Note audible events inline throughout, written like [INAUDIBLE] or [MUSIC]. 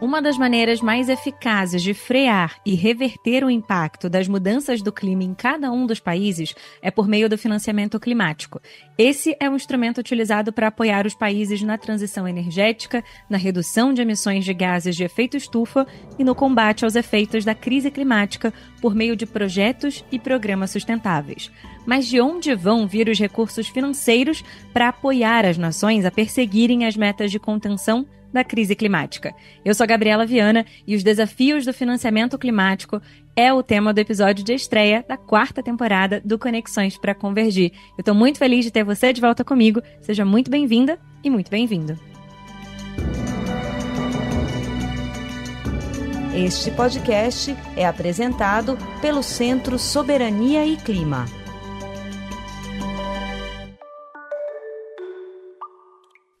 Uma das maneiras mais eficazes de frear e reverter o impacto das mudanças do clima em cada um dos países é por meio do financiamento climático. Esse é um instrumento utilizado para apoiar os países na transição energética, na redução de emissões de gases de efeito estufa e no combate aos efeitos da crise climática por meio de projetos e programas sustentáveis. Mas de onde vão vir os recursos financeiros para apoiar as nações a perseguirem as metas de contenção da crise climática. Eu sou a Gabriela Viana e os desafios do financiamento climático é o tema do episódio de estreia da quarta temporada do Conexões para Convergir. Eu estou muito feliz de ter você de volta comigo. Seja muito bem-vinda e muito bem-vindo. Este podcast é apresentado pelo Centro Soberania e Clima.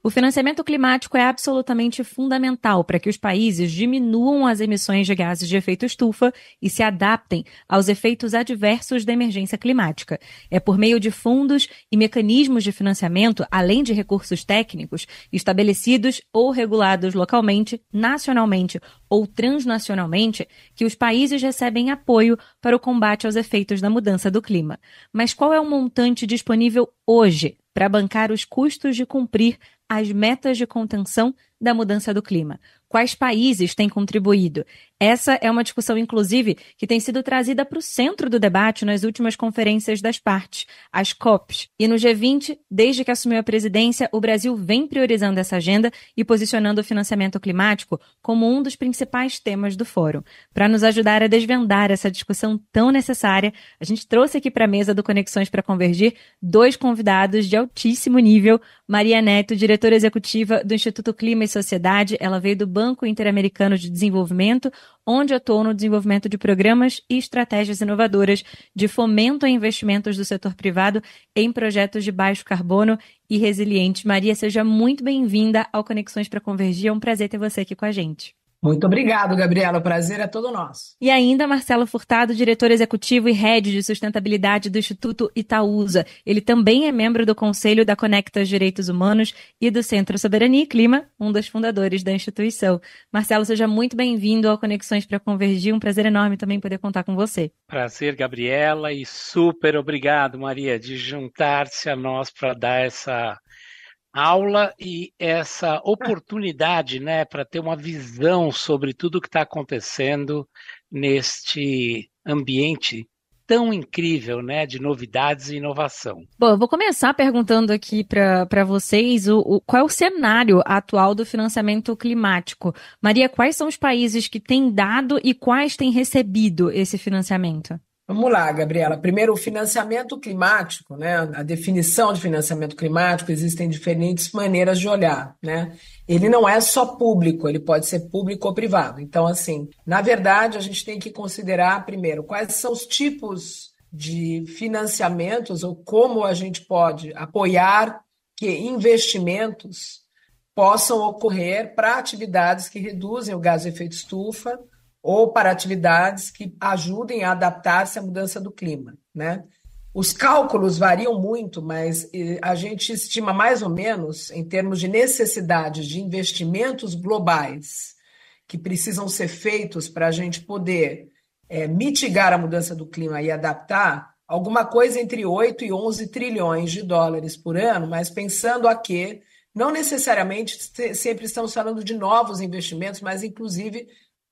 O financiamento climático é absolutamente fundamental para que os países diminuam as emissões de gases de efeito estufa e se adaptem aos efeitos adversos da emergência climática. É por meio de fundos e mecanismos de financiamento, além de recursos técnicos, estabelecidos ou regulados localmente, nacionalmente ou transnacionalmente que os países recebem apoio para o combate aos efeitos da mudança do clima. Mas qual é o montante disponível hoje para bancar os custos de cumprir as metas de contenção da mudança do clima? Quais países têm contribuído? Essa é uma discussão, inclusive, que tem sido trazida para o centro do debate nas últimas conferências das partes, as COPs. E no G20, desde que assumiu a presidência, o Brasil vem priorizando essa agenda e posicionando o financiamento climático como um dos principais temas do fórum. Para nos ajudar a desvendar essa discussão tão necessária, a gente trouxe aqui para a mesa do Conexões para Convergir dois convidados de altíssimo nível. Maria Neto, diretora executiva do Instituto Clima e Sociedade, ela veio do Banco Interamericano de Desenvolvimento onde atuou no desenvolvimento de programas e estratégias inovadoras de fomento a investimentos do setor privado em projetos de baixo carbono e resilientes. Maria, seja muito bem-vinda ao Conexões para Convergir. É um prazer ter você aqui com a gente. Muito obrigado, Gabriela. O prazer é todo nosso. E ainda Marcelo Furtado, diretor executivo e head de sustentabilidade do Instituto Itaúsa. Ele também é membro do Conselho da Conecta Direitos Humanos e do Centro Soberania e Clima, um dos fundadores da instituição. Marcelo, seja muito bem-vindo ao Conexões para Convergir. Um prazer enorme também poder contar com você. Prazer, Gabriela, e super obrigado, Maria, de juntar-se a nós para dar essa aula e essa oportunidade né, para ter uma visão sobre tudo o que está acontecendo neste ambiente tão incrível, né, de novidades e inovação. Bom, eu vou começar perguntando aqui para vocês o, o, qual é o cenário atual do financiamento climático. Maria, quais são os países que têm dado e quais têm recebido esse financiamento? Vamos lá, Gabriela. Primeiro, o financiamento climático, né? A definição de financiamento climático existem diferentes maneiras de olhar, né? Ele não é só público, ele pode ser público ou privado. Então, assim, na verdade, a gente tem que considerar primeiro quais são os tipos de financiamentos ou como a gente pode apoiar que investimentos possam ocorrer para atividades que reduzem o gás de efeito estufa ou para atividades que ajudem a adaptar-se à mudança do clima, né? Os cálculos variam muito, mas eh, a gente estima mais ou menos em termos de necessidade de investimentos globais que precisam ser feitos para a gente poder é, mitigar a mudança do clima e adaptar, alguma coisa entre 8 e 11 trilhões de dólares por ano, mas pensando a que não necessariamente sempre estamos falando de novos investimentos, mas inclusive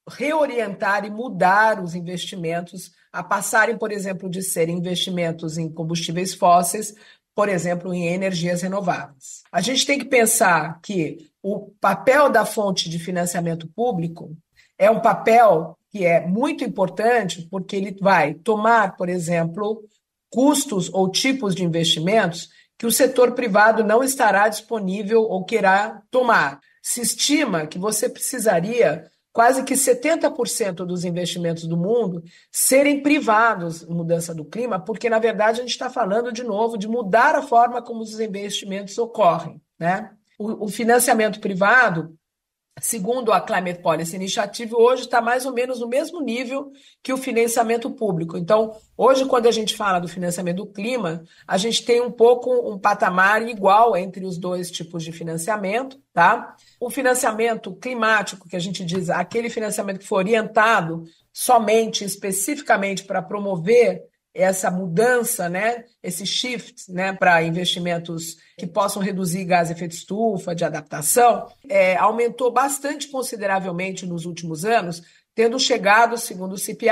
reorientar e mudar os investimentos a passarem, por exemplo, de serem investimentos em combustíveis fósseis, por exemplo, em energias renováveis. A gente tem que pensar que o papel da fonte de financiamento público é um papel que é muito importante, porque ele vai tomar, por exemplo, custos ou tipos de investimentos que o setor privado não estará disponível ou querá tomar. Se estima que você precisaria quase que 70% dos investimentos do mundo serem privados mudança do clima, porque, na verdade, a gente está falando, de novo, de mudar a forma como os investimentos ocorrem. Né? O, o financiamento privado Segundo a Climate Policy Initiative, hoje está mais ou menos no mesmo nível que o financiamento público. Então, hoje, quando a gente fala do financiamento do clima, a gente tem um pouco um patamar igual entre os dois tipos de financiamento, tá? O financiamento climático, que a gente diz, aquele financiamento que foi orientado somente, especificamente para promover essa mudança, né, esse shift né, para investimentos que possam reduzir gás efeito estufa, de adaptação, é, aumentou bastante consideravelmente nos últimos anos, tendo chegado, segundo o CPI,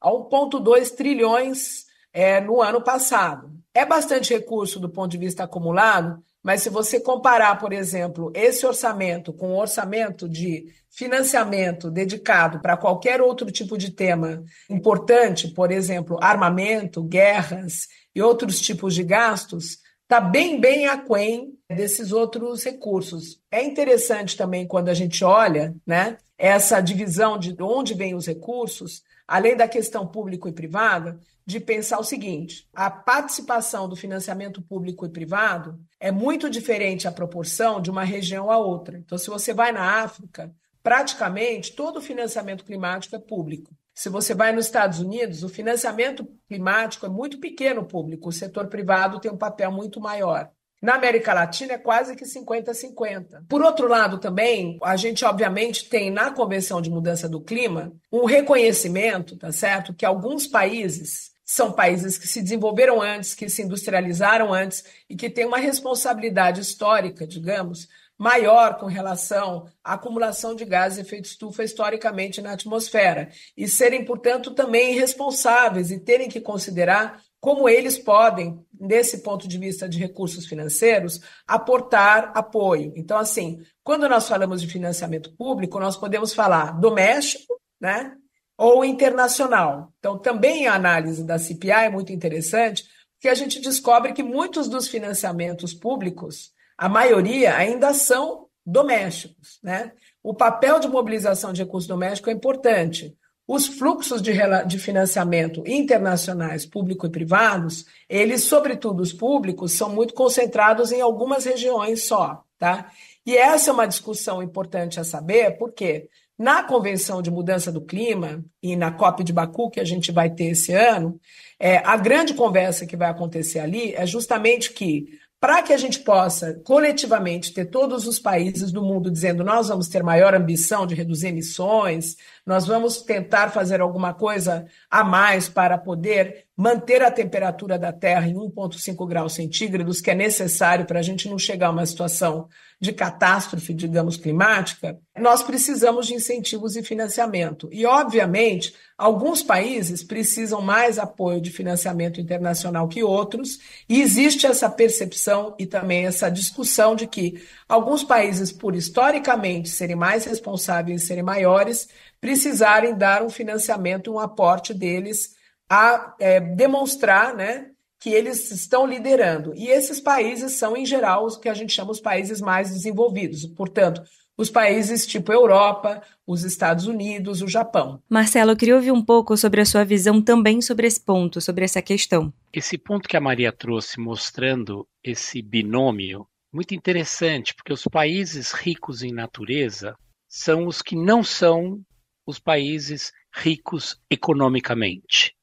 a 1,2 trilhões é, no ano passado. É bastante recurso do ponto de vista acumulado, mas se você comparar, por exemplo, esse orçamento com o orçamento de financiamento dedicado para qualquer outro tipo de tema importante, por exemplo, armamento, guerras e outros tipos de gastos, está bem, bem aquém desses outros recursos. É interessante também quando a gente olha né, essa divisão de onde vêm os recursos, além da questão público e privada, de pensar o seguinte: a participação do financiamento público e privado é muito diferente a proporção de uma região a outra. Então, se você vai na África, praticamente todo o financiamento climático é público. Se você vai nos Estados Unidos, o financiamento climático é muito pequeno público, o setor privado tem um papel muito maior. Na América Latina é quase que 50-50. Por outro lado, também, a gente obviamente tem na Convenção de Mudança do Clima um reconhecimento, tá certo? Que alguns países são países que se desenvolveram antes, que se industrializaram antes e que têm uma responsabilidade histórica, digamos, maior com relação à acumulação de gases de efeito estufa historicamente na atmosfera e serem, portanto, também responsáveis e terem que considerar como eles podem, nesse ponto de vista de recursos financeiros, aportar apoio. Então, assim, quando nós falamos de financiamento público, nós podemos falar doméstico, né? Ou internacional. Então, também a análise da CPI é muito interessante, porque a gente descobre que muitos dos financiamentos públicos, a maioria, ainda são domésticos, né? O papel de mobilização de recursos domésticos é importante os fluxos de, de, financiamento internacionais, público e privados, eles, sobretudo os públicos, são muito concentrados em algumas regiões só, tá? E essa é uma discussão importante a saber, porque na Convenção de Mudança do Clima e na COP de Baku, que a gente vai ter esse ano, é, a grande conversa que vai acontecer ali é justamente que para que a gente possa coletivamente ter todos os países do mundo dizendo nós vamos ter maior ambição de reduzir emissões, nós vamos tentar fazer alguma coisa a mais para poder manter a temperatura da Terra em 1,5 graus centígrados, que é necessário para a gente não chegar a uma situação de catástrofe, digamos, climática, nós precisamos de incentivos e financiamento. E, obviamente, alguns países precisam mais apoio de financiamento internacional que outros, e existe essa percepção e também essa discussão de que alguns países, por historicamente serem mais responsáveis e serem maiores, precisarem dar um financiamento, um aporte deles a é, demonstrar, né? que eles estão liderando. E esses países são, em geral, os que a gente chama os países mais desenvolvidos. Portanto, os países tipo Europa, os Estados Unidos, o Japão. Marcelo, eu queria ouvir um pouco sobre a sua visão também sobre esse ponto, sobre essa questão. Esse ponto que a Maria trouxe mostrando esse binômio, muito interessante, porque os países ricos em natureza são os que não são os países ricos economicamente.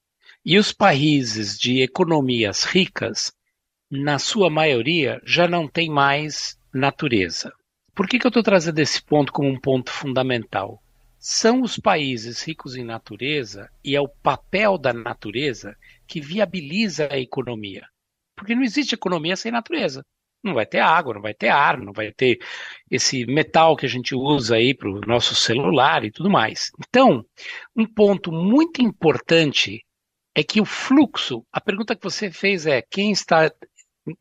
E os países de economias ricas, na sua maioria, já não têm mais natureza. Por que, que eu estou trazendo esse ponto como um ponto fundamental? São os países ricos em natureza e é o papel da natureza que viabiliza a economia. Porque não existe economia sem natureza. Não vai ter água, não vai ter ar, não vai ter esse metal que a gente usa aí para o nosso celular e tudo mais. Então, um ponto muito importante é que o fluxo, a pergunta que você fez é quem está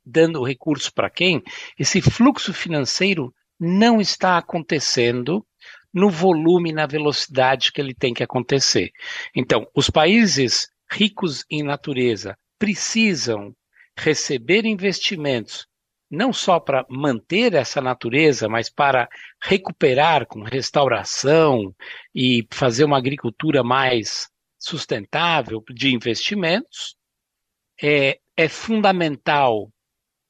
dando recurso para quem, esse fluxo financeiro não está acontecendo no volume, na velocidade que ele tem que acontecer. Então, os países ricos em natureza precisam receber investimentos não só para manter essa natureza, mas para recuperar com restauração e fazer uma agricultura mais sustentável de investimentos. É, é fundamental,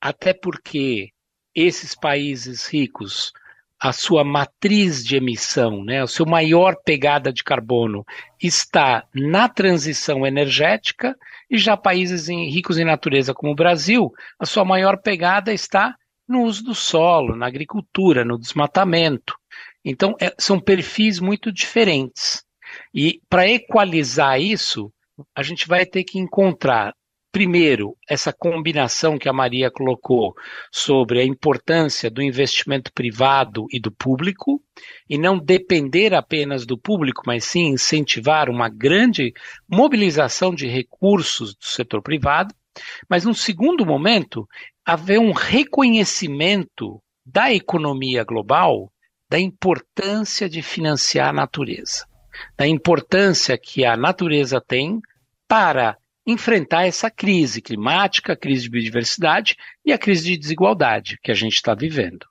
até porque esses países ricos, a sua matriz de emissão, né, a sua maior pegada de carbono está na transição energética, e já países em, ricos em natureza como o Brasil, a sua maior pegada está no uso do solo, na agricultura, no desmatamento. Então, é, são perfis muito diferentes. E para equalizar isso, a gente vai ter que encontrar, primeiro, essa combinação que a Maria colocou sobre a importância do investimento privado e do público, e não depender apenas do público, mas sim incentivar uma grande mobilização de recursos do setor privado. Mas, num segundo momento, haver um reconhecimento da economia global da importância de financiar a natureza da importância que a natureza tem para enfrentar essa crise climática, a crise de biodiversidade e a crise de desigualdade que a gente está vivendo.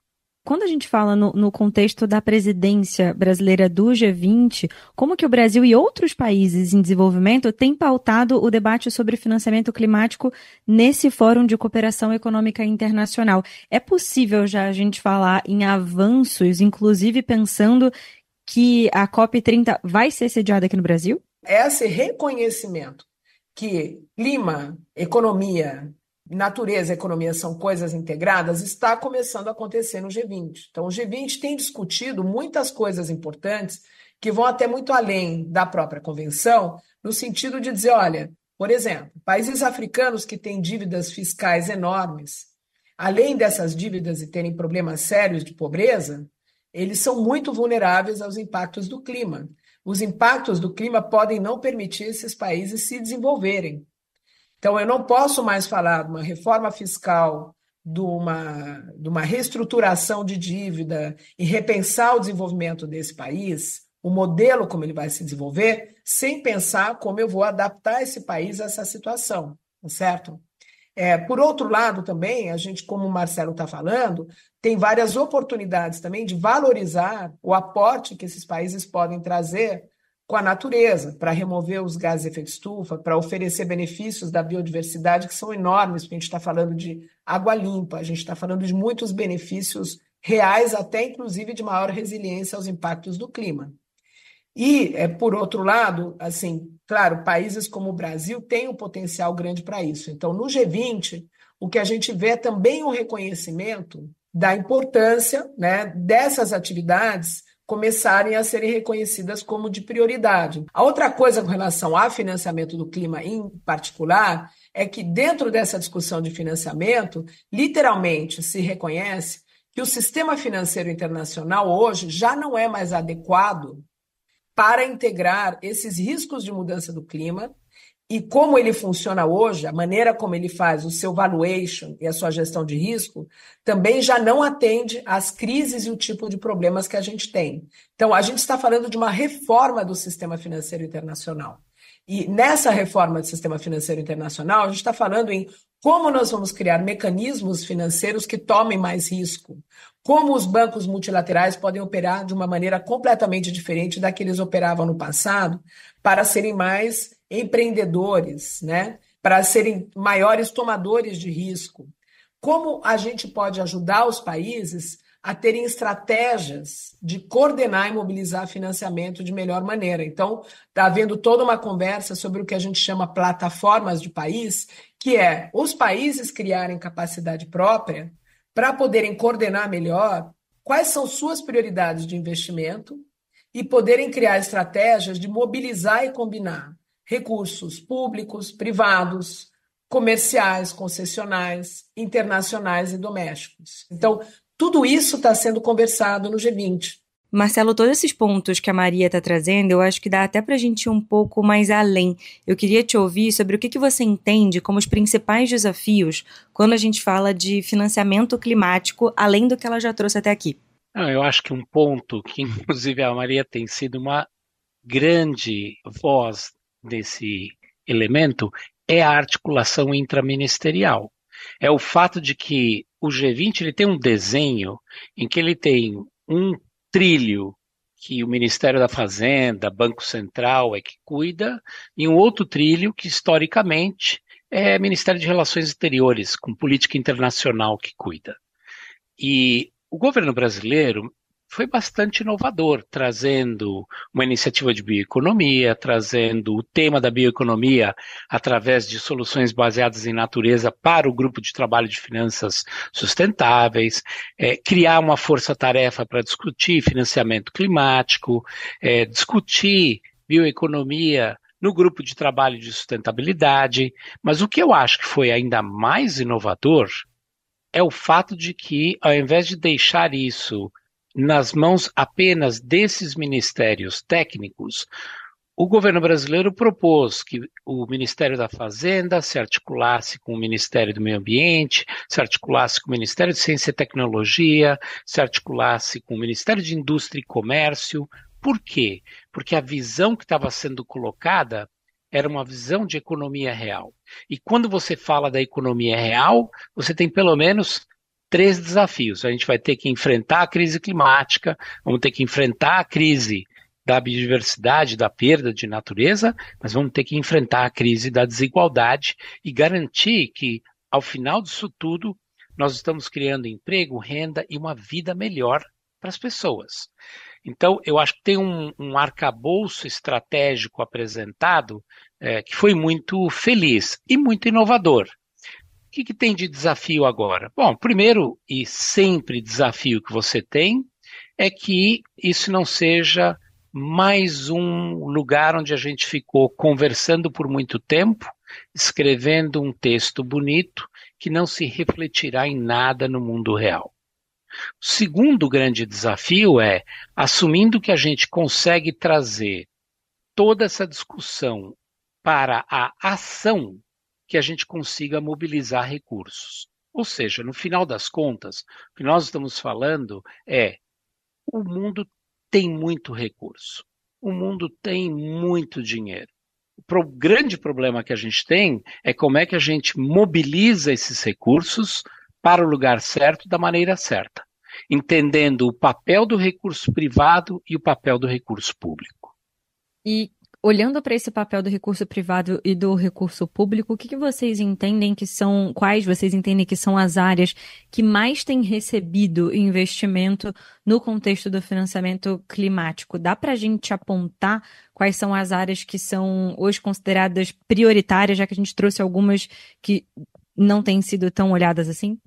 Quando a gente fala no, no, contexto da presidência brasileira do G20, como que o Brasil e outros países em desenvolvimento têm pautado o debate sobre financiamento climático nesse Fórum de Cooperação Econômica Internacional? É possível já a gente falar em avanços, inclusive pensando que a COP30 vai ser sediada aqui no Brasil? É esse reconhecimento que clima, economia, natureza e economia são coisas integradas está começando a acontecer no G20. Então, o G20 tem discutido muitas coisas importantes que vão até muito além da própria convenção, no sentido de dizer, olha, por exemplo, países africanos que têm dívidas fiscais enormes, além dessas dívidas e terem problemas sérios de pobreza, eles são muito vulneráveis aos impactos do clima. Os impactos do clima podem não permitir esses países se desenvolverem. Então, eu não posso mais falar de uma reforma fiscal, de uma, de uma reestruturação de dívida e repensar o desenvolvimento desse país, o modelo como ele vai se desenvolver, sem pensar como eu vou adaptar esse país a essa situação, tá certo? É, por outro lado, também, a gente, como o Marcelo está falando, tem várias oportunidades também de valorizar o aporte que esses países podem trazer com a natureza, para remover os gases de efeito estufa, para oferecer benefícios da biodiversidade que são enormes, porque a gente está falando de água limpa, a gente está falando de muitos benefícios reais, até inclusive de maior resiliência aos impactos do clima. E, é, por outro lado, assim, claro, países como o Brasil têm um potencial grande para isso. Então, no G20, o que a gente vê é também o um reconhecimento da importância né, dessas atividades começarem a serem reconhecidas como de prioridade. A outra coisa com relação ao financiamento do clima em particular é que dentro dessa discussão de financiamento, literalmente se reconhece que o sistema financeiro internacional hoje já não é mais adequado para integrar esses riscos de mudança do clima e como ele funciona hoje, a maneira como ele faz o seu valuation e a sua gestão de risco, também já não atende às crises e o tipo de problemas que a gente tem. Então, a gente está falando de uma reforma do sistema financeiro internacional. E nessa reforma do sistema financeiro internacional, a gente está falando em como nós vamos criar mecanismos financeiros que tomem mais risco? como os bancos multilaterais podem operar de uma maneira completamente diferente da que eles operavam no passado, para serem mais empreendedores, né? para serem maiores tomadores de risco. Como a gente pode ajudar os países a terem estratégias de coordenar e mobilizar financiamento de melhor maneira. Então, está havendo toda uma conversa sobre o que a gente chama plataformas de país, que é os países criarem capacidade própria para poderem coordenar melhor quais são suas prioridades de investimento e poderem criar estratégias de mobilizar e combinar recursos públicos, privados, comerciais, concessionais, internacionais e domésticos. Então, tudo isso está sendo conversado no G20. Marcelo, todos esses pontos que a Maria está trazendo, eu acho que dá até para a gente ir um pouco mais além. Eu queria te ouvir sobre o que, que você entende como os principais desafios quando a gente fala de financiamento climático, além do que ela já trouxe até aqui. Ah, eu acho que um ponto que, [LAUGHS] inclusive, a Maria tem sido uma grande voz desse elemento é a articulação intraministerial. É o fato de que o G20 ele tem um desenho em que ele tem um trilho que o Ministério da Fazenda, Banco Central é que cuida, e um outro trilho que historicamente é Ministério de Relações Exteriores, com política internacional que cuida. E o governo brasileiro foi bastante inovador, trazendo uma iniciativa de bioeconomia, trazendo o tema da bioeconomia através de soluções baseadas em natureza para o grupo de trabalho de finanças sustentáveis, é, criar uma força-tarefa para discutir financiamento climático, é, discutir bioeconomia no grupo de trabalho de sustentabilidade, mas o que eu acho que foi ainda mais inovador é o fato de que, ao invés de deixar isso nas mãos apenas desses ministérios técnicos, o governo brasileiro propôs que o Ministério da Fazenda se articulasse com o Ministério do Meio Ambiente, se articulasse com o Ministério de Ciência e Tecnologia, se articulasse com o Ministério de Indústria e Comércio. Por quê? Porque a visão que estava sendo colocada era uma visão de economia real. E quando você fala da economia real, você tem pelo menos três desafios. A gente vai ter que enfrentar a crise climática, vamos ter que enfrentar a crise da biodiversidade, da perda de natureza, mas vamos ter que enfrentar a crise da desigualdade e garantir que, ao final disso tudo, nós estamos criando emprego, renda e uma vida melhor para as pessoas. Então, eu acho que tem um, um arcabouço estratégico apresentado é, que foi muito feliz e muito inovador. O que, que, tem de desafio agora? Bom, primeiro e sempre desafio que você tem é que isso não seja mais um lugar onde a gente ficou conversando por muito tempo, escrevendo um texto bonito que não se refletirá em nada no mundo real. O segundo grande desafio é, assumindo que a gente consegue trazer toda essa discussão para a ação que a gente consiga mobilizar recursos. Ou seja, no final das contas, o que nós estamos falando é o mundo tem muito recurso, o mundo tem muito dinheiro. O grande problema que a gente tem é como é que a gente mobiliza esses recursos para o lugar certo da maneira certa, entendendo o papel do recurso privado e o papel do recurso público. E olhando para esse papel do recurso privado e do recurso público, o que, que, vocês entendem que são, quais vocês entendem que são as áreas que mais têm recebido investimento no contexto do financiamento climático? Dá para a gente apontar quais são as áreas que são hoje consideradas prioritárias, já que a gente trouxe algumas que não têm sido tão olhadas assim?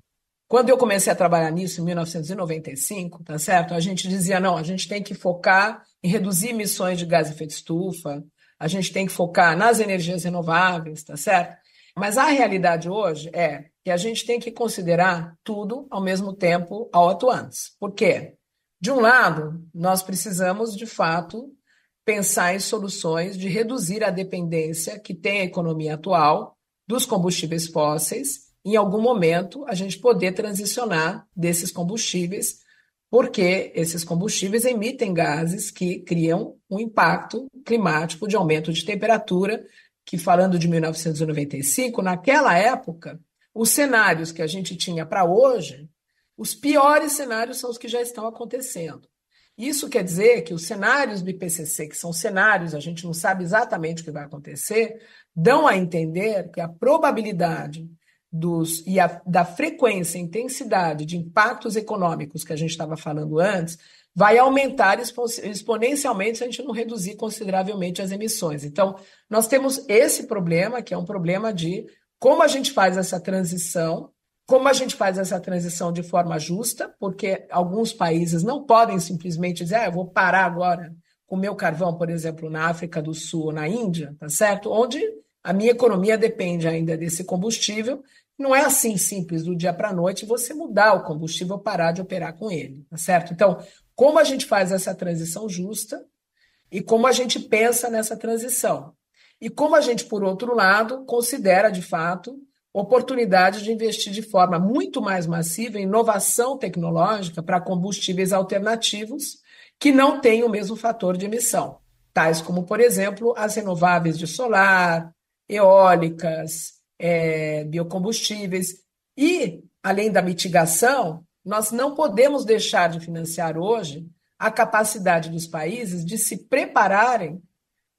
Quando eu comecei a trabalhar nisso, em 1995, tá certo? A gente dizia, não, a gente tem que focar em reduzir emissões de gás e efeito estufa, a gente tem que focar nas energias renováveis, tá certo? Mas a realidade hoje é que a gente tem que considerar tudo ao mesmo tempo ao atuantes. Por quê? De um lado, nós precisamos, de fato, pensar em soluções de reduzir a dependência que tem a economia atual dos combustíveis fósseis, em algum momento a gente poder transicionar desses combustíveis porque esses combustíveis emitem gases que criam um impacto climático de aumento de temperatura, que falando de 1995, naquela época, os cenários que a gente tinha para hoje, os piores cenários são os que já estão acontecendo. Isso quer dizer que os cenários do IPCC, que são cenários, a gente não sabe exatamente o que vai acontecer, dão a entender que a probabilidade dos, e a, da frequência, intensidade de impactos econômicos que a gente estava falando antes, vai aumentar exponencialmente se a gente não reduzir consideravelmente as emissões. Então, nós temos esse problema, que é um problema de como a gente faz essa transição, como a gente faz essa transição de forma justa, porque alguns países não podem simplesmente dizer, ah, eu vou parar agora com o meu carvão, por exemplo, na África do Sul ou na Índia, tá certo? Onde a minha economia depende ainda desse combustível não é assim simples do dia para a noite você mudar o combustível, parar de operar com ele, tá certo? Então, como a gente faz essa transição justa e como a gente pensa nessa transição? E como a gente, por outro lado, considera de fato oportunidade de investir de forma muito mais massiva em inovação tecnológica para combustíveis alternativos que não têm o mesmo fator de emissão, tais como, por exemplo, as renováveis de solar, eólicas, é, biocombustíveis. E, além da mitigação, nós não podemos deixar de financiar hoje a capacidade dos países de se prepararem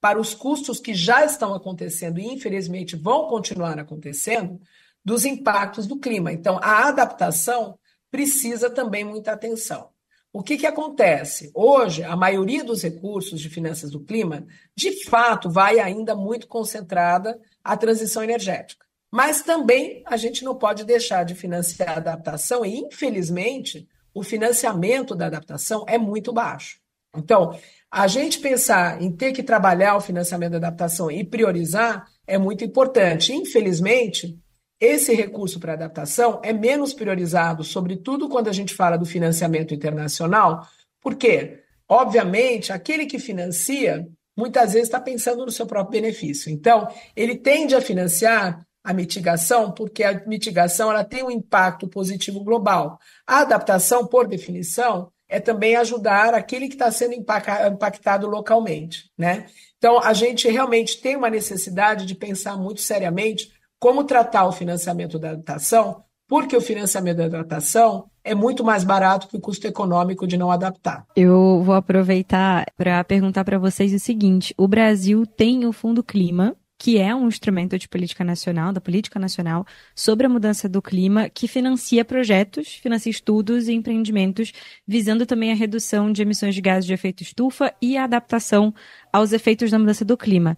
para os custos que já estão acontecendo e, infelizmente, vão continuar acontecendo dos impactos do clima. Então, a adaptação precisa também muita atenção. O que, que acontece? Hoje, a maioria dos recursos de finanças do clima, de fato, vai ainda muito concentrada à transição energética. Mas também a gente não pode deixar de financiar a adaptação, e infelizmente o financiamento da adaptação é muito baixo. Então, a gente pensar em ter que trabalhar o financiamento da adaptação e priorizar é muito importante. Infelizmente, esse recurso para adaptação é menos priorizado, sobretudo quando a gente fala do financiamento internacional, porque, obviamente, aquele que financia muitas vezes está pensando no seu próprio benefício. Então, ele tende a financiar a mitigação, porque a mitigação ela tem um impacto positivo global. A adaptação, por definição, é também ajudar aquele que está sendo impactado localmente, né? Então, a gente realmente tem uma necessidade de pensar muito seriamente como tratar o financiamento da adaptação, porque o financiamento da adaptação é muito mais barato que o custo econômico de não adaptar. Eu vou aproveitar para perguntar para vocês o seguinte: o Brasil tem o Fundo Clima, que é um instrumento de política nacional, da política nacional, sobre a mudança do clima, que financia projetos, financia estudos e empreendimentos, visando também a redução de emissões de gases de efeito estufa e a adaptação aos efeitos da mudança do clima.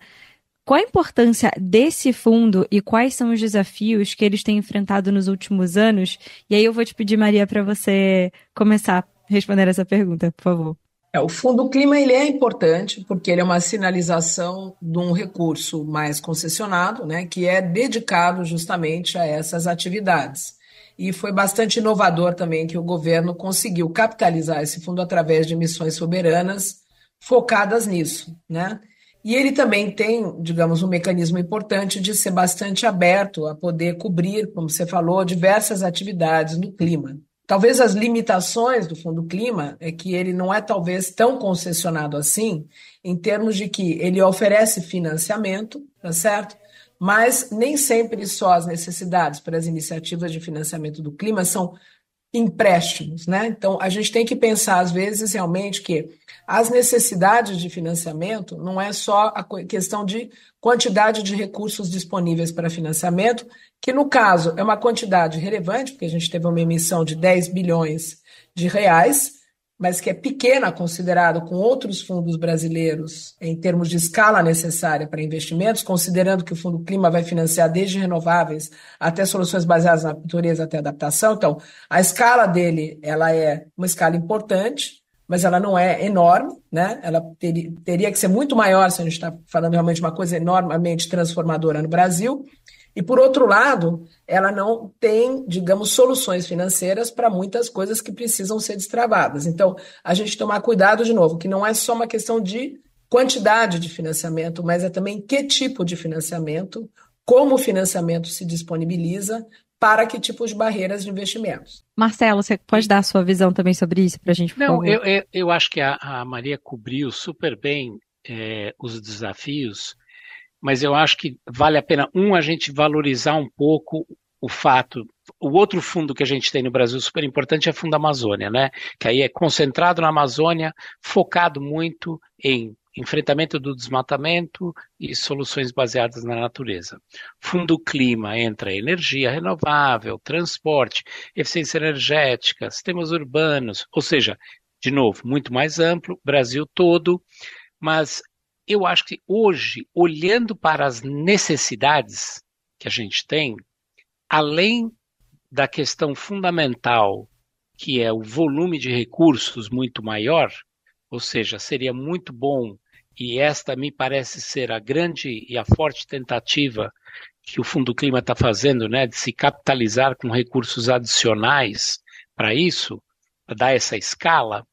Qual a importância desse fundo e quais são os desafios que eles têm enfrentado nos últimos anos? E aí eu vou te pedir, Maria, para você começar a responder essa pergunta, por favor. É, o Fundo Clima ele é importante porque ele é uma sinalização de um recurso mais concessionado, né, que é dedicado justamente a essas atividades. E foi bastante inovador também que o governo conseguiu capitalizar esse fundo através de emissões soberanas focadas nisso, né? E ele também tem, digamos, um mecanismo importante de ser bastante aberto a poder cobrir, como você falou, diversas atividades no clima. Talvez as limitações do Fundo Clima é que ele não é talvez tão concessionado assim, em termos de que ele oferece financiamento, tá certo? Mas nem sempre só as necessidades para as iniciativas de financiamento do clima são empréstimos, né? Então a gente tem que pensar às vezes realmente que as necessidades de financiamento não é só a questão de quantidade de recursos disponíveis para financiamento, que no caso é uma quantidade relevante, porque a gente teve uma emissão de 10 bilhões de reais, mas que é pequena considerado com outros fundos brasileiros em termos de escala necessária para investimentos, considerando que o Fundo Clima vai financiar desde renováveis até soluções baseadas na natureza até adaptação. Então, a escala dele, ela é uma escala importante, mas ela não é enorme, né? Ela teria, teria que ser muito maior se a gente está falando realmente uma coisa enormemente transformadora no Brasil. E, por outro lado, ela não tem, digamos, soluções financeiras para muitas coisas que precisam ser destravadas. Então, a gente tomar cuidado, de novo, que não é só uma questão de quantidade de financiamento, mas é também que tipo de financiamento, como o financiamento se disponibiliza, para que tipo de barreiras de investimentos. Marcelo, você pode dar a sua visão também sobre isso para a gente? Não, eu, eu, eu, acho que a, a Maria cobriu super bem é, os desafios mas eu acho que vale a pena, um, a gente valorizar um pouco o fato. O outro fundo que a gente tem no Brasil super importante é o Fundo Amazônia, né? Que aí é concentrado na Amazônia, focado muito em enfrentamento do desmatamento e soluções baseadas na natureza. Fundo Clima entra energia renovável, transporte, eficiência energética, sistemas urbanos, ou seja, de novo, muito mais amplo, Brasil todo, mas eu acho que hoje, olhando para as necessidades que a gente tem, além da questão fundamental, que é o volume de recursos muito maior, ou seja, seria muito bom, e esta me parece ser a grande e a forte tentativa que o Fundo Clima está fazendo, né, de se capitalizar com recursos adicionais para isso, para dar essa escala,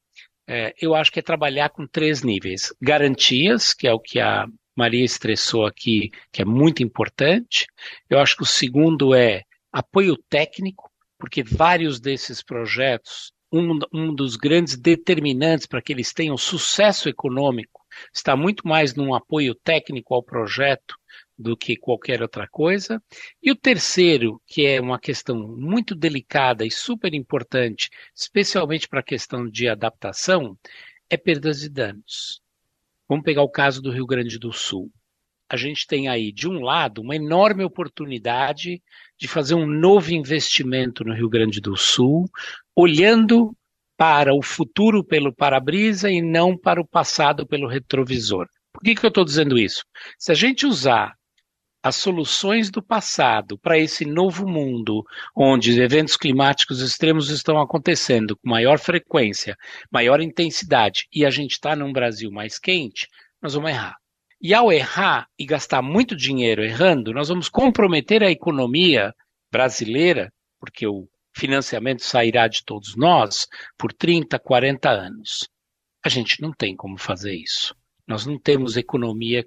é, eu acho que é trabalhar com três níveis. Garantias, que é o que a Maria estressou aqui, que é muito importante. Eu acho que o segundo é apoio técnico, porque vários desses projetos, um, um dos grandes determinantes para que eles tenham sucesso econômico, está muito mais num apoio técnico ao projeto do que qualquer outra coisa. E o terceiro, que é uma questão muito delicada e super importante, especialmente para a questão de adaptação, é perdas de danos. Vamos pegar o caso do Rio Grande do Sul. A gente tem aí, de um lado, uma enorme oportunidade de fazer um novo investimento no Rio Grande do Sul, olhando para o futuro pelo para-brisa e não para o passado pelo retrovisor. Por que, que eu estou dizendo isso? Se a gente usar as soluções do passado para esse novo mundo, onde eventos climáticos extremos estão acontecendo com maior frequência, maior intensidade, e a gente está num Brasil mais quente, nós vamos errar. E ao errar e gastar muito dinheiro errando, nós vamos comprometer a economia brasileira, porque o financiamento sairá de todos nós, por 30, 40 anos. A gente não tem como fazer isso. Nós não temos economia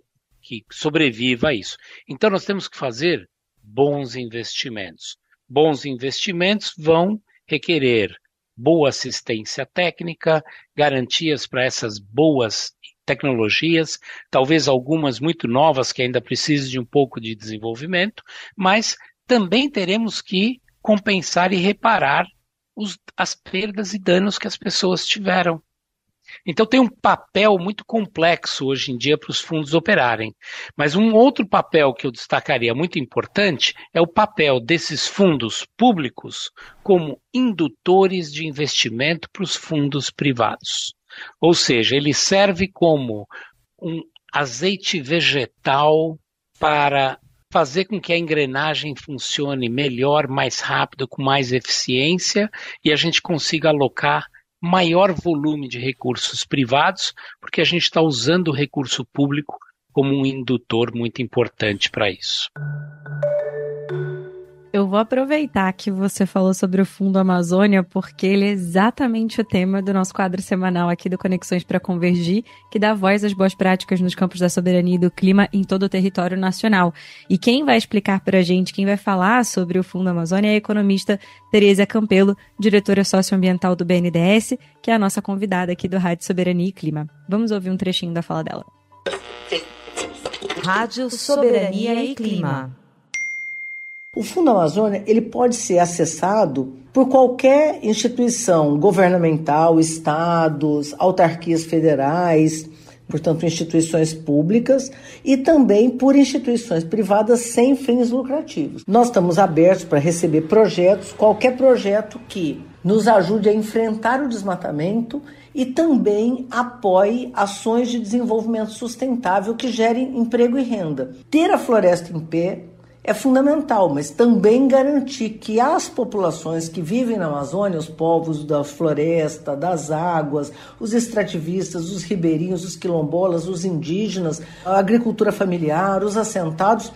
que sobreviva a isso. Então, nós temos que fazer bons investimentos. Bons investimentos vão requerer boa assistência técnica, garantias para essas boas tecnologias, talvez algumas muito novas que ainda precisam de um pouco de desenvolvimento, mas também teremos que compensar e reparar os, as perdas e danos que as pessoas tiveram então tem um papel muito complexo hoje em dia para os fundos operarem. Mas um outro papel que eu destacaria muito importante é o papel desses fundos públicos como indutores de investimento para os fundos privados. Ou seja, ele serve como um azeite vegetal para fazer com que a engrenagem funcione melhor, mais rápido, com mais eficiência e a gente consiga alocar maior volume de recursos privados, porque a gente está usando o recurso público como um indutor muito importante para isso vou aproveitar que você falou sobre o Fundo Amazônia, porque ele é exatamente o tema do nosso quadro semanal aqui do Conexões para Convergir, que dá voz às boas práticas nos campos da soberania e do clima em todo o território nacional. E quem vai explicar para a gente, quem vai falar sobre o Fundo Amazônia é a economista Tereza Campelo, diretora socioambiental do BNDES, que é a nossa convidada aqui do Rádio Soberania e Clima. Vamos ouvir um trechinho da fala dela. Rádio Soberania e Clima. O Fundo Amazônia ele pode ser acessado por qualquer instituição governamental, estados, autarquias federais, portanto instituições públicas e também por instituições privadas sem fins lucrativos. Nós estamos abertos para receber projetos, qualquer projeto que nos ajude a enfrentar o desmatamento e também apoie ações de desenvolvimento sustentável que gerem emprego e renda. Ter a floresta em pé é fundamental, mas também garantir que as populações que vivem na Amazônia, os povos da floresta, das águas, os extrativistas, os ribeirinhos, os quilombolas, os indígenas, a agricultura familiar, os assentados,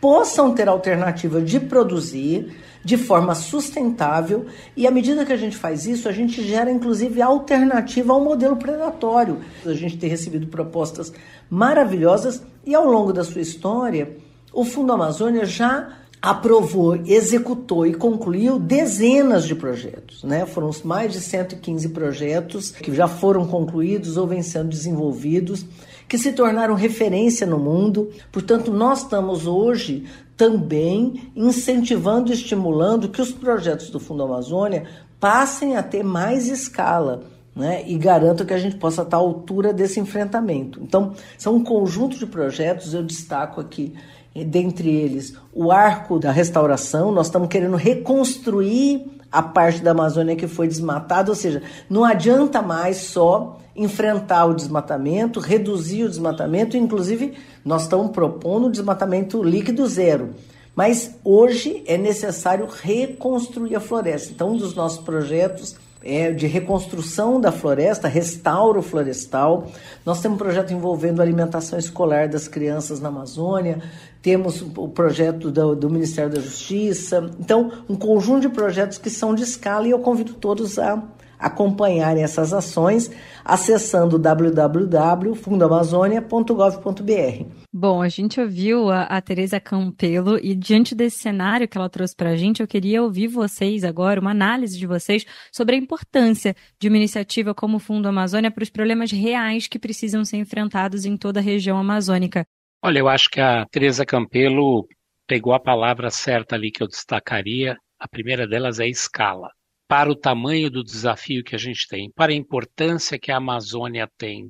possam ter alternativa de produzir de forma sustentável e à medida que a gente faz isso, a gente gera inclusive alternativa ao modelo predatório. A gente tem recebido propostas maravilhosas e ao longo da sua história, o Fundo Amazônia já aprovou, executou e concluiu dezenas de projetos, né? Foram mais de 115 projetos que já foram concluídos ou vêm sendo desenvolvidos, que se tornaram referência no mundo. Portanto, nós estamos hoje também incentivando e estimulando que os projetos do Fundo Amazônia passem a ter mais escala. Né, e garanto que a gente possa estar à altura desse enfrentamento. Então, são um conjunto de projetos, eu destaco aqui dentre eles o arco da restauração, nós estamos querendo reconstruir a parte da Amazônia que foi desmatada, ou seja, não adianta mais só enfrentar o desmatamento, reduzir o desmatamento, inclusive nós estamos propondo o desmatamento líquido zero. Mas hoje é necessário reconstruir a floresta. Então, um dos nossos projetos é, de reconstrução da floresta, restauro florestal. Nós temos um projeto envolvendo a alimentação escolar das crianças na Amazônia, temos o projeto do, do, Ministério da Justiça. Então, um conjunto de projetos que são de escala e eu convido todos a acompanhar essas ações acessando www.fundoamazonia.gov.br Bom, a gente ouviu a, a Tereza Campelo e diante desse cenário que ela trouxe para a gente, eu queria ouvir vocês agora, uma análise de vocês sobre a importância de uma iniciativa como o Fundo Amazônia para os problemas reais que precisam ser enfrentados em toda a região amazônica. Olha, eu acho que a Tereza Campelo pegou a palavra certa ali que eu destacaria. A primeira delas é escala para o tamanho do desafio que a gente tem, para a importância que a Amazônia tem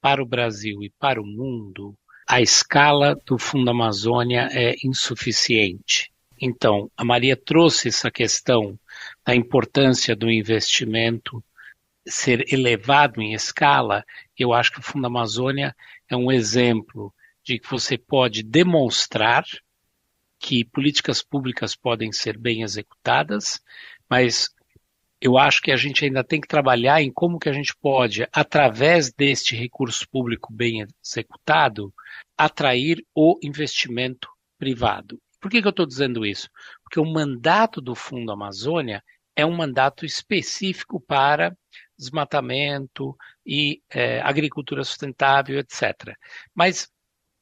para o Brasil e para o mundo, a escala do Fundo Amazônia é insuficiente. Então, a Maria trouxe essa questão da importância do investimento ser elevado em escala. Eu acho que o Fundo Amazônia é um exemplo de que você pode demonstrar que políticas públicas podem ser bem executadas, mas eu acho que a gente ainda tem que trabalhar em como que a gente pode, através deste recurso público bem executado, atrair o investimento privado. Por que, que eu estou dizendo isso? Porque o mandato do Fundo Amazônia é um mandato específico para desmatamento e é, agricultura sustentável, etc. Mas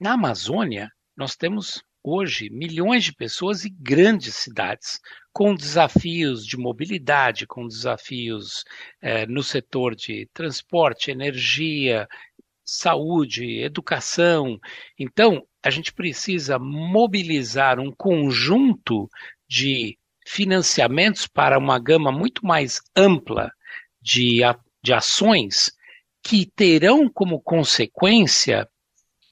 na Amazônia, nós temos hoje milhões de pessoas e grandes cidades, com desafios de mobilidade, com desafios é, no setor de transporte, energia, saúde, educação. Então, a gente precisa mobilizar um conjunto de financiamentos para uma gama muito mais ampla de, de ações que terão como consequência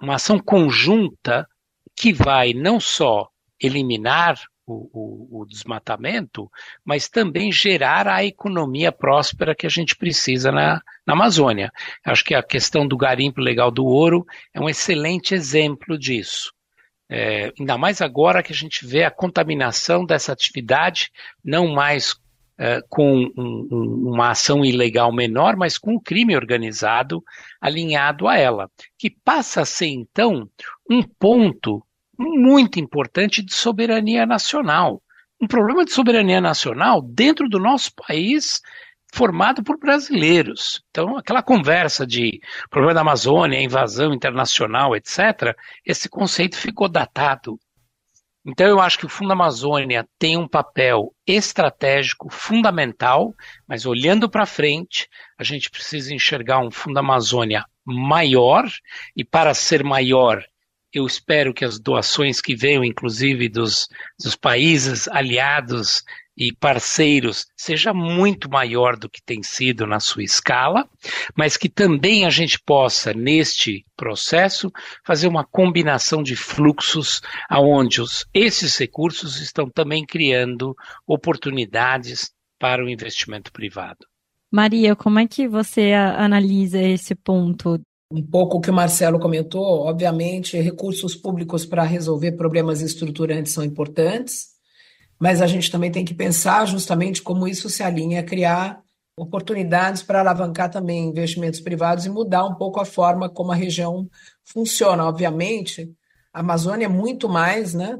uma ação conjunta que vai não só eliminar o, o, o, desmatamento, mas também gerar a economia próspera que a gente precisa na, na Amazônia. Acho que a questão do garimpo legal do ouro é um excelente exemplo disso. É, ainda mais agora que a gente vê a contaminação dessa atividade, não mais eh, com um, um, uma ação ilegal menor, mas com um crime organizado alinhado a ela, que passa a ser, então, um ponto muito importante de soberania nacional. Um problema de soberania nacional dentro do nosso país formado por brasileiros. Então, aquela conversa de problema da Amazônia, invasão internacional, etc., esse conceito ficou datado. Então, eu acho que o Fundo Amazônia tem um papel estratégico fundamental, mas olhando para frente, a gente precisa enxergar um Fundo Amazônia maior, e para ser maior, eu espero que as doações que venham, inclusive dos, dos países aliados e parceiros seja muito maior do que tem sido na sua escala, mas que também a gente possa, neste processo, fazer uma combinação de fluxos aonde os, esses recursos estão também criando oportunidades para o investimento privado. Maria, como é que você analisa esse ponto um pouco o que o Marcelo comentou, obviamente, recursos públicos para resolver problemas estruturantes são importantes, mas a gente também tem que pensar justamente como isso se alinha a criar oportunidades para alavancar também investimentos privados e mudar um pouco a forma como a região funciona. Obviamente, a Amazônia é muito mais, né?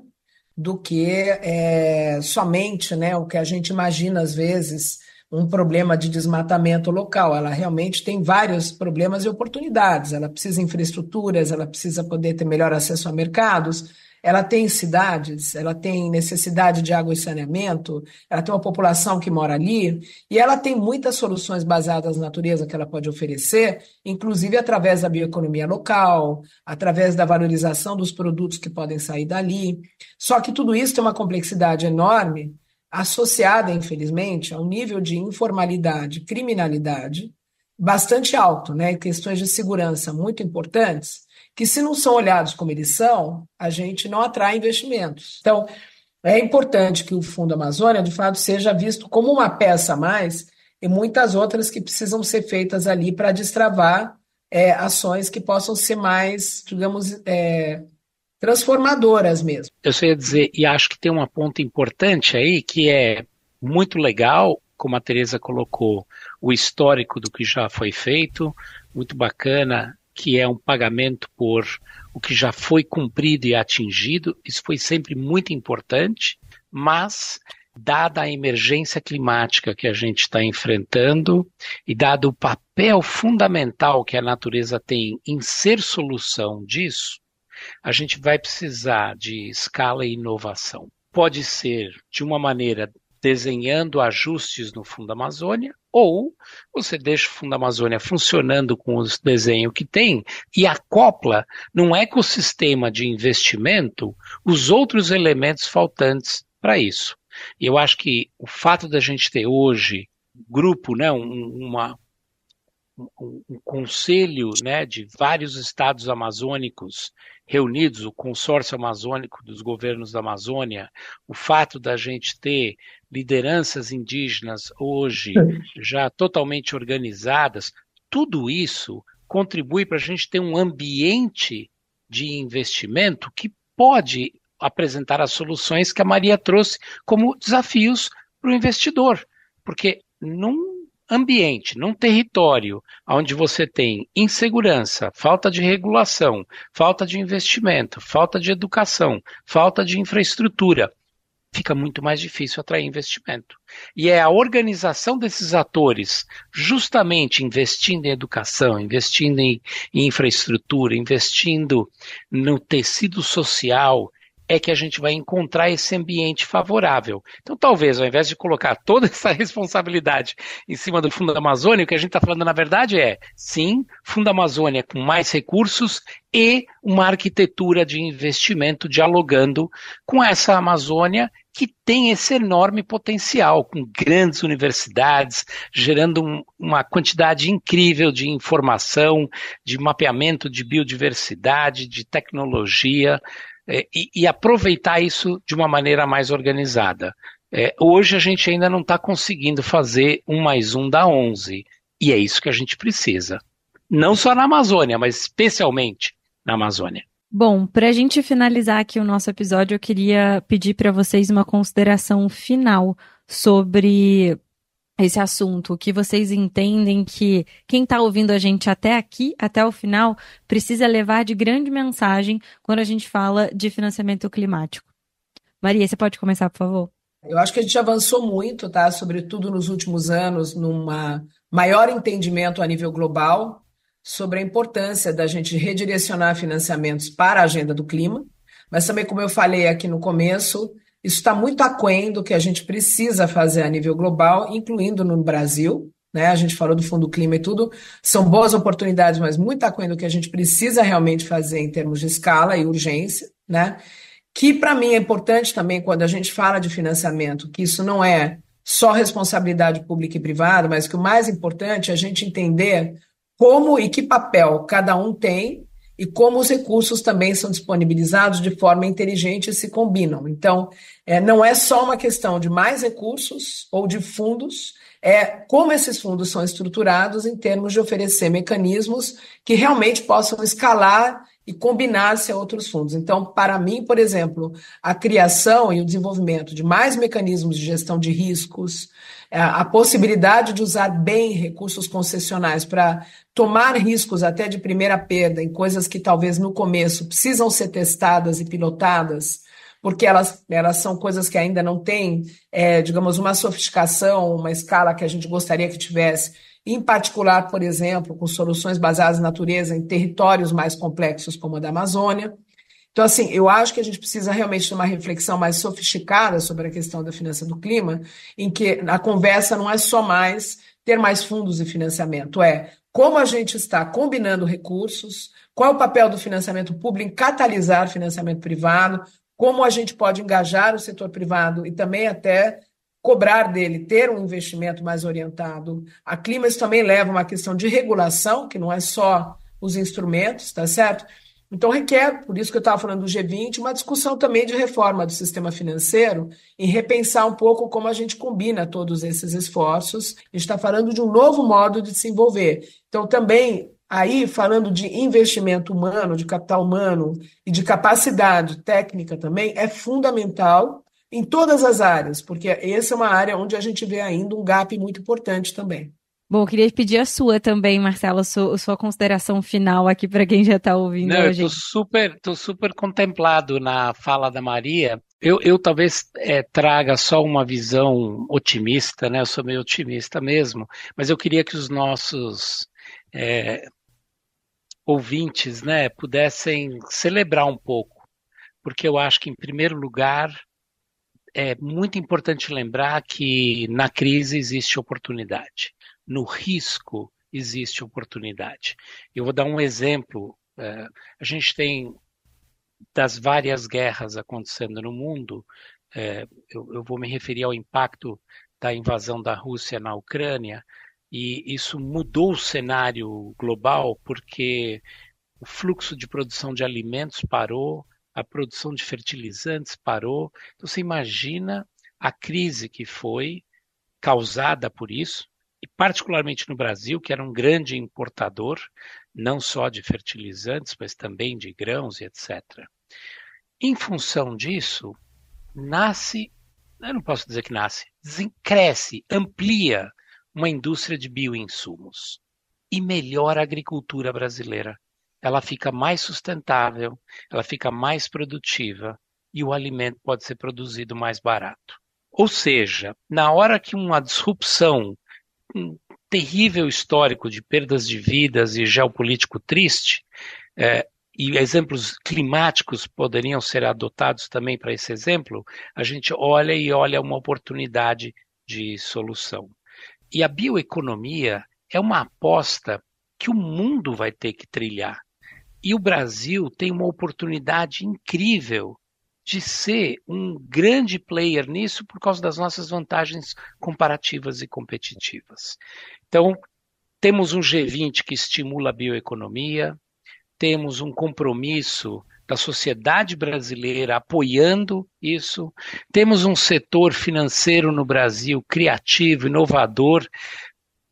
do que é, somente né, o que a gente imagina às vezes um problema de desmatamento local. Ela realmente tem vários problemas e oportunidades. Ela precisa de infraestruturas, ela precisa poder ter melhor acesso a mercados, ela tem cidades, ela tem necessidade de água e saneamento, ela tem uma população que mora ali, e ela tem muitas soluções baseadas na natureza que ela pode oferecer, inclusive através da bioeconomia local, através da valorização dos produtos que podem sair dali. Só que tudo isso tem uma complexidade enorme, associada, infelizmente, a um nível de informalidade, criminalidade bastante alto, né? Questões de segurança muito importantes que, se não são olhados como eles são, a gente não atrai investimentos. Então, é importante que o Fundo Amazônia, de fato, seja visto como uma peça a mais e muitas outras que precisam ser feitas ali para destravar é, ações que possam ser mais, digamos, é, transformadoras mesmo. Eu só ia dizer, e acho que tem uma ponta importante aí que é muito legal, como a Tereza colocou, o histórico do que já foi feito, muito bacana que é um pagamento por o que já foi cumprido e atingido, isso foi sempre muito importante, mas dada a emergência climática que a gente está enfrentando e dado o papel fundamental que a natureza tem em ser solução disso, a gente vai precisar de escala e inovação. Pode ser de uma maneira desenhando ajustes no Fundo Amazônia, ou você deixa o Fundo Amazônia funcionando com o desenho que tem e acopla num é ecossistema de investimento os outros elementos faltantes para isso. E eu acho que o fato da gente ter hoje grupo, né, um, uma, um, um, conselho né, de vários estados amazônicos reunidos, o consórcio amazônico dos governos da Amazônia, o fato da gente ter lideranças indígenas hoje já totalmente organizadas, tudo isso contribui para a gente ter um ambiente de investimento que pode apresentar as soluções que a Maria trouxe como desafios para o investidor. Porque num ambiente, num território onde você tem insegurança, falta de regulação, falta de investimento, falta de educação, falta de infraestrutura, fica muito mais difícil atrair investimento. E é a organização desses atores, justamente investindo em educação, investindo em, em infraestrutura, investindo no tecido social, é que a gente vai encontrar esse ambiente favorável. Então, talvez, ao invés de colocar toda [LAUGHS] essa responsabilidade em cima do Fundo da Amazônia, o que a gente está falando, na verdade, é, sim, Fundo Amazônia com mais recursos e uma arquitetura de investimento dialogando com essa Amazônia que tem esse enorme potencial, com grandes universidades, gerando um, uma quantidade incrível de informação, de mapeamento de biodiversidade, de tecnologia, é, e, e, aproveitar isso de uma maneira mais organizada. É, hoje a gente ainda não está conseguindo fazer um mais um da 11, e é isso que a gente precisa. Não só na Amazônia, mas especialmente na Amazônia. Bom, para a gente finalizar aqui o nosso episódio, eu queria pedir para vocês uma consideração final sobre esse assunto, o que vocês entendem que quem está ouvindo a gente até aqui, até o final, precisa levar de grande mensagem quando a gente fala de financiamento climático. Maria, você pode começar, por favor? Eu acho que a gente avançou muito, tá? Sobretudo nos últimos anos, numa maior entendimento a nível global sobre a importância da gente redirecionar financiamentos para a agenda do clima, mas também, como eu falei aqui no começo, isso está muito aquém do que a gente precisa fazer a nível global, incluindo no Brasil. Né? A gente falou do Fundo Clima e tudo, são boas oportunidades, mas muito aquém do que a gente precisa realmente fazer em termos de escala e urgência. Né? Que, para mim, é importante também quando a gente fala de financiamento, que isso não é só responsabilidade pública e privada, mas que o mais importante é a gente entender como e que papel cada um tem e como os recursos também são disponibilizados de forma inteligente e se combinam. Então, é, não é só uma questão de mais recursos ou de fundos, é como esses fundos são estruturados em termos de oferecer mecanismos que realmente possam escalar e combinasse a outros fundos. Então, para mim, por exemplo, a criação e o desenvolvimento de mais mecanismos de gestão de riscos, é, a possibilidade de usar bem recursos concessionais para tomar riscos até de primeira perda em coisas que talvez no começo precisam ser testadas e pilotadas, porque elas, elas são coisas que ainda não têm, é, digamos, uma sofisticação, uma escala que a gente gostaria que tivesse em particular, por exemplo, com soluções baseadas na natureza em territórios mais complexos como a da Amazônia. Então, assim, eu acho que a gente precisa realmente de uma reflexão mais sofisticada sobre a questão da finança do clima, em que a conversa não é só mais ter mais fundos e financiamento, é como a gente está combinando recursos, qual é o papel do financiamento público em catalisar financiamento privado, como a gente pode engajar o setor privado e também até cobrar dele ter um investimento mais orientado a clima, isso também leva a uma questão de regulação, que não é só os instrumentos, tá certo? Então requer, por isso que eu estava falando do G20, uma discussão também de reforma do sistema financeiro e repensar um pouco como a gente combina todos esses esforços. A gente está falando de um novo modo de se envolver. Então também aí falando de investimento humano, de capital humano e de capacidade técnica também é fundamental em todas as áreas, porque essa é uma área onde a gente vê ainda um gap muito importante também. Bom, queria pedir a sua também, Marcelo, sua, sua consideração final aqui para quem já está ouvindo. Não, hoje. eu estou super, super contemplado na fala da Maria. Eu, eu talvez é, traga só uma visão otimista, né? Eu sou meio otimista mesmo, mas eu queria que os nossos é, ouvintes, né, pudessem celebrar um pouco, porque eu acho que em primeiro lugar é muito importante lembrar que na crise existe oportunidade, no risco existe oportunidade. Eu vou dar um exemplo. É, a gente tem das várias guerras acontecendo no mundo, é, eu vou me referir ao impacto da invasão da Rússia na Ucrânia, e isso mudou o cenário global porque o fluxo de produção de alimentos parou, a produção de fertilizantes parou. Então você imagina a crise que foi causada por isso, e particularmente no Brasil, que era um grande importador, não só de fertilizantes, mas também de grãos e etc. Em função disso, nasce, eu não posso dizer que nasce, cresce, amplia uma indústria de bioinsumos e melhora a agricultura brasileira ela fica mais sustentável, ela fica mais produtiva e o alimento pode ser produzido mais barato. Ou seja, na hora que uma disrupção, um terrível histórico de perdas de vidas e geopolítico triste, é, e exemplos climáticos poderiam ser adotados também para esse exemplo, a gente olha e olha uma oportunidade de solução. E a bioeconomia é uma aposta que o mundo vai ter que trilhar. E o Brasil tem uma oportunidade incrível de ser um grande player nisso por causa das nossas vantagens comparativas e competitivas. Então, temos um G20 que estimula a bioeconomia, temos um compromisso da sociedade brasileira apoiando isso. Temos um setor financeiro no Brasil criativo, inovador,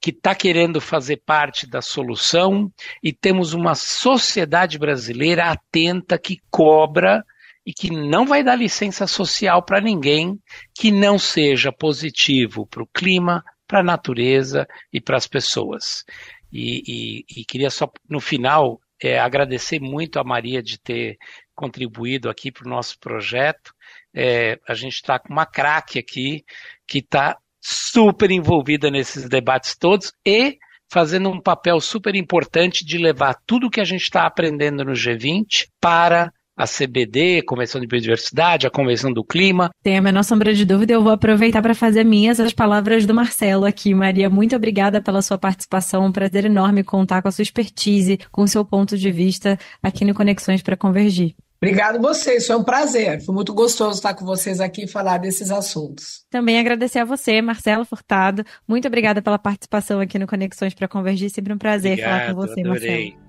que está querendo fazer parte da solução e temos uma sociedade brasileira atenta que cobra e que não vai dar licença social para ninguém que não seja positivo para o clima, para a natureza e para as pessoas. E, e, e, queria só, no final, é, agradecer muito a Maria de ter contribuído aqui para o nosso projeto. É, a gente está com uma craque aqui que está super envolvida nesses debates todos e fazendo um papel super importante de levar tudo que a gente está aprendendo no G20 para a CBD, Convenção de Biodiversidade, a Convenção do Clima. Tem a menor sombra de dúvida, eu vou aproveitar para fazer minhas as palavras do Marcelo aqui. Maria, muito obrigada pela sua participação. Um prazer enorme contar com a sua expertise, com o seu ponto de vista aqui no Conexões para Convergir. Obrigado vocês, foi um prazer. Foi muito gostoso estar com vocês aqui e falar desses assuntos. Também agradecer a você, Marcelo Furtado. Muito obrigada pela participação aqui no Conexões para Convergir. Sempre um prazer Obrigado, falar com você, adorei. Marcelo.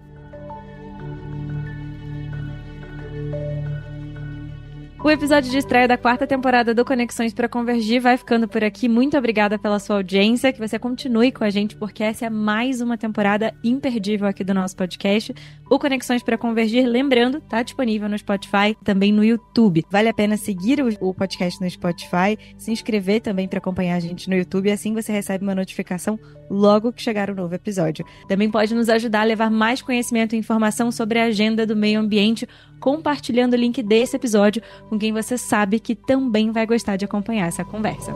O episódio de estreia da quarta temporada do Conexões para Convergir vai ficando por aqui. Muito obrigada pela sua audiência, que você continue com a gente, porque essa é mais uma temporada imperdível aqui do nosso podcast o Conexões para Convergir, lembrando, tá disponível no Spotify, também no YouTube. Vale a pena seguir o, podcast no Spotify, se inscrever também para acompanhar a gente no YouTube, assim você recebe uma notificação logo que chegar o novo episódio. Também pode nos ajudar a levar mais conhecimento e informação sobre a agenda do meio ambiente, compartilhando o link desse episódio com quem você sabe que também vai gostar de acompanhar essa conversa.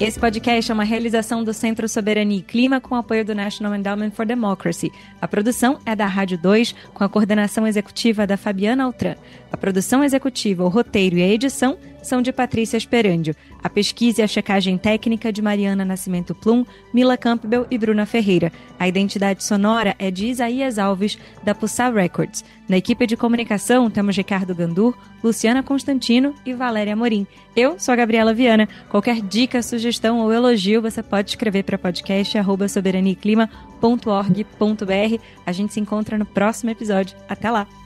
Esse podcast é uma realização do Centro Soberania e Clima com apoio do National Endowment for Democracy. A produção é da Rádio 2, com a coordenação executiva da Fabiana Altran. A produção executiva, o roteiro e a edição são de Patrícia Esperandio. A pesquisa e a checagem técnica de Mariana Nascimento Plum, Mila Campbell e Bruna Ferreira. A identidade sonora é de Isaías Alves, da Pulsar Records. Na equipe de comunicação temos Ricardo Gandur, Luciana Constantino e Valéria Morim. Eu sou a Gabriela Viana. Qualquer dica, sugestão ou elogio você pode escrever para podcast A gente se encontra no próximo episódio. Até lá!